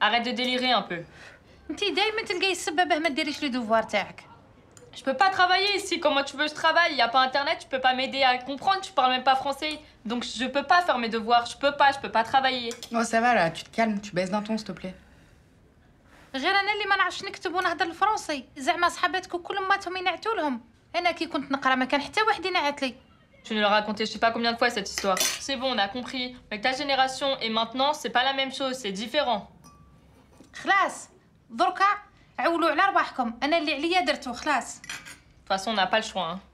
Arrête de délirer un peu. Je peux pas travailler ici. Comment tu veux je travaille Il n'y a pas internet, tu peux pas m'aider à comprendre, tu parles même pas français. Donc je peux pas faire mes devoirs, je peux pas, je peux pas travailler. Oh, ça va là, tu te calmes, tu baisses d'un ton s'il te plaît. غير انا اللي ما نعرفش نكتب ونهضر صحاباتك كل لهم كي كنت نقرا ما كان حتى واحد ينعت لي Tu ne l'as raconté je sais pas combien de fois cette histoire. C'est bon, on a compris. Mais ta génération et maintenant, c'est pas la même chose, c'est différent. خلاص دركا عولوا على رباحكم انا اللي عليا درتو خلاص فاصون با لو شوا